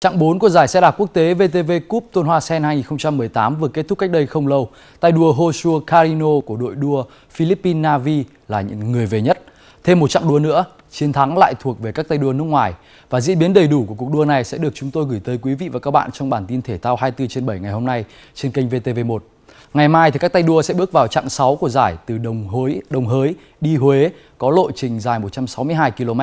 Trạng 4 của giải xe đạp quốc tế VTV Cup Tôn Hoa Sen 2018 vừa kết thúc cách đây không lâu. Tay đua Joshua Carino của đội đua Philippines Navy là những người về nhất. Thêm một chặng đua nữa, chiến thắng lại thuộc về các tay đua nước ngoài. Và diễn biến đầy đủ của cuộc đua này sẽ được chúng tôi gửi tới quý vị và các bạn trong bản tin thể thao 24 trên 7 ngày hôm nay trên kênh VTV1. Ngày mai thì các tay đua sẽ bước vào chặng 6 của giải từ Đồng Hới, Đồng Hới đi Huế có lộ trình dài 162 km.